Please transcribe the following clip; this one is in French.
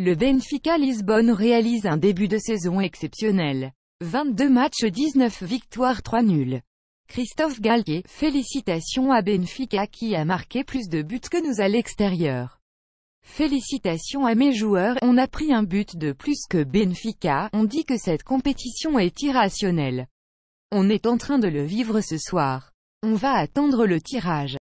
Le Benfica Lisbonne réalise un début de saison exceptionnel. 22 matchs 19 victoires 3 nuls. Christophe Gallier, félicitations à Benfica qui a marqué plus de buts que nous à l'extérieur. Félicitations à mes joueurs, on a pris un but de plus que Benfica, on dit que cette compétition est irrationnelle. On est en train de le vivre ce soir. On va attendre le tirage.